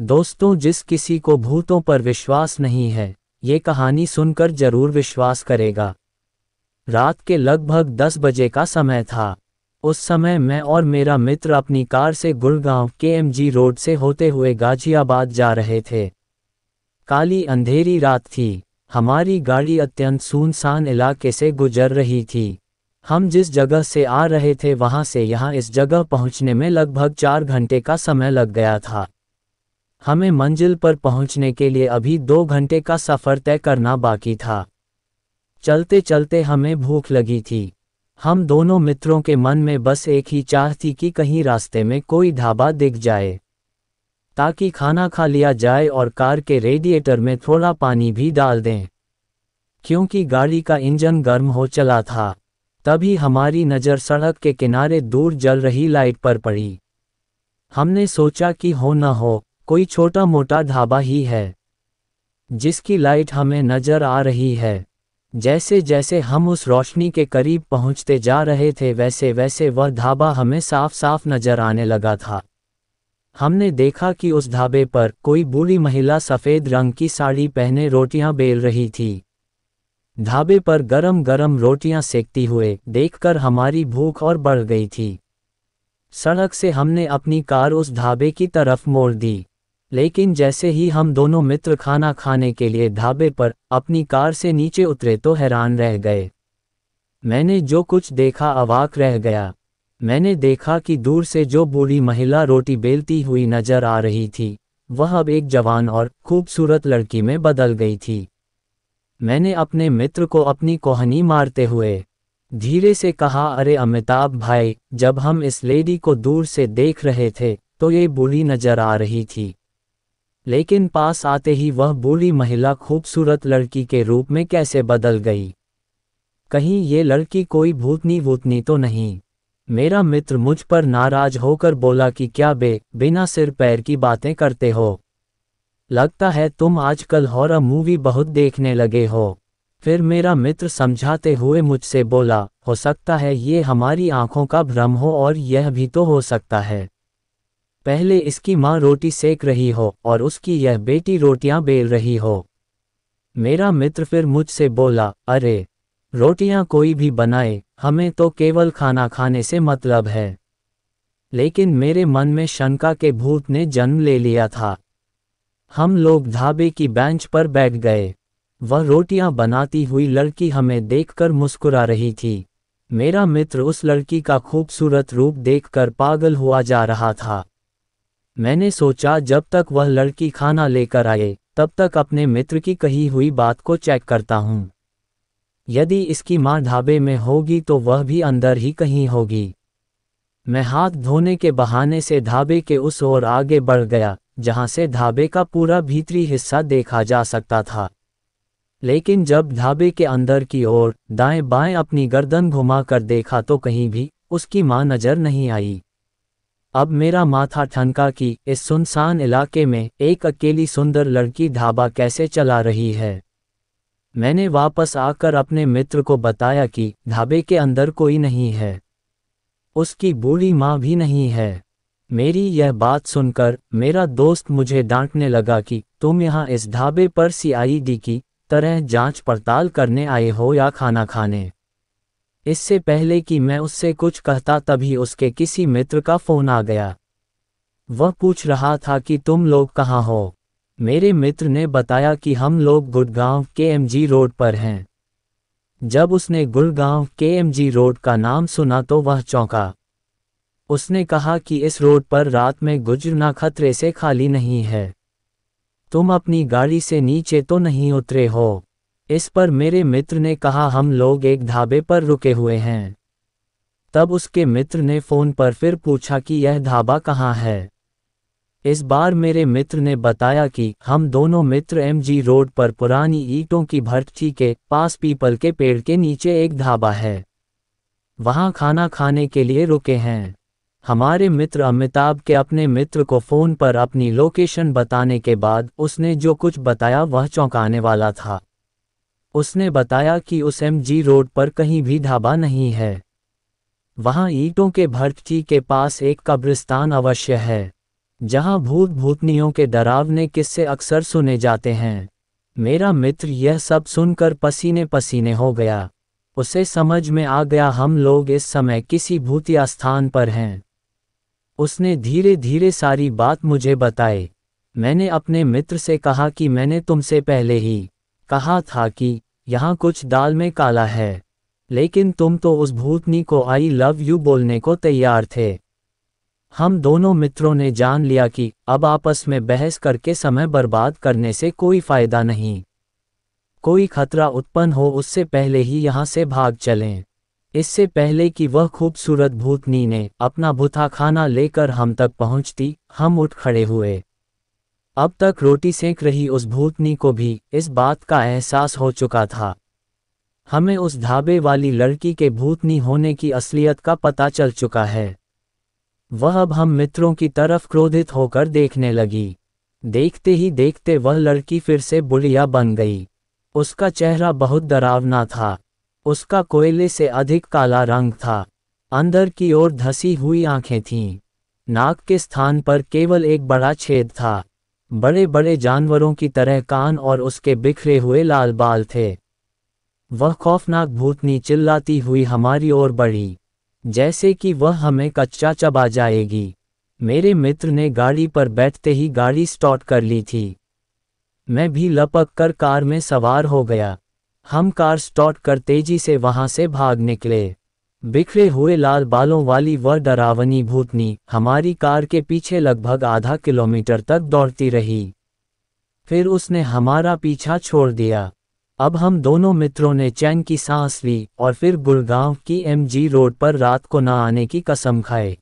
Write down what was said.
दोस्तों जिस किसी को भूतों पर विश्वास नहीं है ये कहानी सुनकर जरूर विश्वास करेगा रात के लगभग दस बजे का समय था उस समय मैं और मेरा मित्र अपनी कार से गुड़गांव के जी रोड से होते हुए गाजियाबाद जा रहे थे काली अंधेरी रात थी हमारी गाड़ी अत्यंत सुनसान इलाके से गुजर रही थी हम जिस जगह से आ रहे थे वहां से यहाँ इस जगह पहुंचने में लगभग चार घंटे का समय लग गया था हमें मंजिल पर पहुंचने के लिए अभी दो घंटे का सफ़र तय करना बाकी था चलते चलते हमें भूख लगी थी हम दोनों मित्रों के मन में बस एक ही चाह थी कि कहीं रास्ते में कोई ढाबा दिख जाए ताकि खाना खा लिया जाए और कार के रेडिएटर में थोड़ा पानी भी डाल दें क्योंकि गाड़ी का इंजन गर्म हो चला था तभी हमारी नज़र सड़क के किनारे दूर जल रही लाइट पर पड़ी हमने सोचा कि हो न हो कोई छोटा मोटा ढाबा ही है जिसकी लाइट हमें नजर आ रही है जैसे जैसे हम उस रोशनी के करीब पहुंचते जा रहे थे वैसे वैसे वह ढाबा हमें साफ साफ नजर आने लगा था हमने देखा कि उस ढाबे पर कोई बूढ़ी महिला सफ़ेद रंग की साड़ी पहने रोटियां बेल रही थी ढाबे पर गरम गरम रोटियां सेकती हुए देखकर हमारी भूख और बढ़ गई थी सड़क से हमने अपनी कार उस ढाबे की तरफ मोड़ दी लेकिन जैसे ही हम दोनों मित्र खाना खाने के लिए ढाबे पर अपनी कार से नीचे उतरे तो हैरान रह गए मैंने जो कुछ देखा अवाक रह गया मैंने देखा कि दूर से जो बूढ़ी महिला रोटी बेलती हुई नजर आ रही थी वह अब एक जवान और खूबसूरत लड़की में बदल गई थी मैंने अपने मित्र को अपनी कोहनी मारते हुए धीरे से कहा अरे अमिताभ भाई जब हम इस लेडी को दूर से देख रहे थे तो ये बूढ़ी नजर आ रही थी लेकिन पास आते ही वह बूढ़ी महिला खूबसूरत लड़की के रूप में कैसे बदल गई कहीं ये लड़की कोई भूतनी वूतनी तो नहीं मेरा मित्र मुझ पर नाराज होकर बोला कि क्या बे बिना सिर पैर की बातें करते हो लगता है तुम आजकल हॉरर मूवी बहुत देखने लगे हो फिर मेरा मित्र समझाते हुए मुझसे बोला हो सकता है ये हमारी आंखों का भ्रम हो और यह भी तो हो सकता है पहले इसकी माँ रोटी सेक रही हो और उसकी यह बेटी रोटियां बेल रही हो मेरा मित्र फिर मुझसे बोला अरे रोटियां कोई भी बनाए हमें तो केवल खाना खाने से मतलब है लेकिन मेरे मन में शंका के भूत ने जन्म ले लिया था हम लोग ढाबे की बेंच पर बैठ गए वह रोटियां बनाती हुई लड़की हमें देखकर मुस्कुरा रही थी मेरा मित्र उस लड़की का खूबसूरत रूप देखकर पागल हुआ जा रहा था मैंने सोचा जब तक वह लड़की खाना लेकर आए तब तक अपने मित्र की कही हुई बात को चेक करता हूँ यदि इसकी माँ ढाबे में होगी तो वह भी अंदर ही कहीं होगी मैं हाथ धोने के बहाने से ढाबे के उस ओर आगे बढ़ गया जहां से ढाबे का पूरा भीतरी हिस्सा देखा जा सकता था लेकिन जब ढाबे के अंदर की ओर दाएं बाएं अपनी गर्दन घुमाकर देखा तो कहीं भी उसकी मां नजर नहीं आई अब मेरा माथा ठनका कि इस सुनसान इलाके में एक अकेली सुंदर लड़की ढाबा कैसे चला रही है मैंने वापस आकर अपने मित्र को बताया कि ढाबे के अंदर कोई नहीं है उसकी बूढ़ी माँ भी नहीं है मेरी यह बात सुनकर मेरा दोस्त मुझे डांटने लगा कि तुम यहाँ इस ढाबे पर सीआईडी की तरह जांच पड़ताल करने आए हो या खाना खाने इससे पहले कि मैं उससे कुछ कहता तभी उसके किसी मित्र का फोन आ गया वह पूछ रहा था कि तुम लोग कहाँ हो मेरे मित्र ने बताया कि हम लोग गुड़गांव के एम रोड पर हैं जब उसने गुड़गांव के एम रोड का नाम सुना तो वह चौंका उसने कहा कि इस रोड पर रात में गुजरना खतरे से खाली नहीं है तुम अपनी गाड़ी से नीचे तो नहीं उतरे हो इस पर मेरे मित्र ने कहा हम लोग एक ढाबे पर रुके हुए हैं तब उसके मित्र ने फोन पर फिर पूछा कि यह ढाबा कहाँ है इस बार मेरे मित्र ने बताया कि हम दोनों मित्र एमजी रोड पर पुरानी ईंटों की भर्ती के पास पीपल के पेड़ के नीचे एक ढाबा है वहां खाना खाने के लिए रुके हैं हमारे मित्र अमिताभ के अपने मित्र को फ़ोन पर अपनी लोकेशन बताने के बाद उसने जो कुछ बताया वह चौंकाने वाला था उसने बताया कि उस एमजी रोड पर कहीं भी ढाबा नहीं है वहां ईटों के भर्ती के पास एक कब्रिस्तान अवश्य है जहां भूत भूतनियों के डरावने किस्से अक्सर सुने जाते हैं मेरा मित्र यह सब सुनकर पसीने पसीने हो गया उसे समझ में आ गया हम लोग इस समय किसी भूतिया स्थान पर हैं उसने धीरे धीरे सारी बात मुझे बताई मैंने अपने मित्र से कहा कि मैंने तुमसे पहले ही कहा था कि यहाँ कुछ दाल में काला है लेकिन तुम तो उस भूतनी को आई लव यू बोलने को तैयार थे हम दोनों मित्रों ने जान लिया कि अब आपस में बहस करके समय बर्बाद करने से कोई फायदा नहीं कोई खतरा उत्पन्न हो उससे पहले ही यहाँ से भाग चलें इससे पहले कि वह खूबसूरत भूतनी ने अपना भुथा खाना लेकर हम तक पहुँचती हम उठ खड़े हुए अब तक रोटी सेक रही उस भूतनी को भी इस बात का एहसास हो चुका था हमें उस ढाबे वाली लड़की के भूतनी होने की असलियत का पता चल चुका है वह अब हम मित्रों की तरफ क्रोधित होकर देखने लगी देखते ही देखते वह लड़की फिर से बुढ़िया बन गई उसका चेहरा बहुत डरावना था उसका कोयले से अधिक काला रंग था अंदर की ओर धसी हुई आंखें थीं नाक के स्थान पर केवल एक बड़ा छेद था बड़े बड़े जानवरों की तरह कान और उसके बिखरे हुए लाल बाल थे वह खौफनाक भूतनी चिल्लाती हुई हमारी ओर बढ़ी जैसे कि वह हमें कच्चा चबा जाएगी मेरे मित्र ने गाड़ी पर बैठते ही गाड़ी स्टॉट कर ली थी मैं भी लपक कर कार में सवार हो गया हम कार स्टॉट कर तेजी से वहां से भाग निकले बिखरे हुए लाल बालों वाली वह डरावनी भूतनी हमारी कार के पीछे लगभग आधा किलोमीटर तक दौड़ती रही फिर उसने हमारा पीछा छोड़ दिया अब हम दोनों मित्रों ने चैन की सांस ली और फिर गुड़गांव की एमजी रोड पर रात को न आने की कसम खाए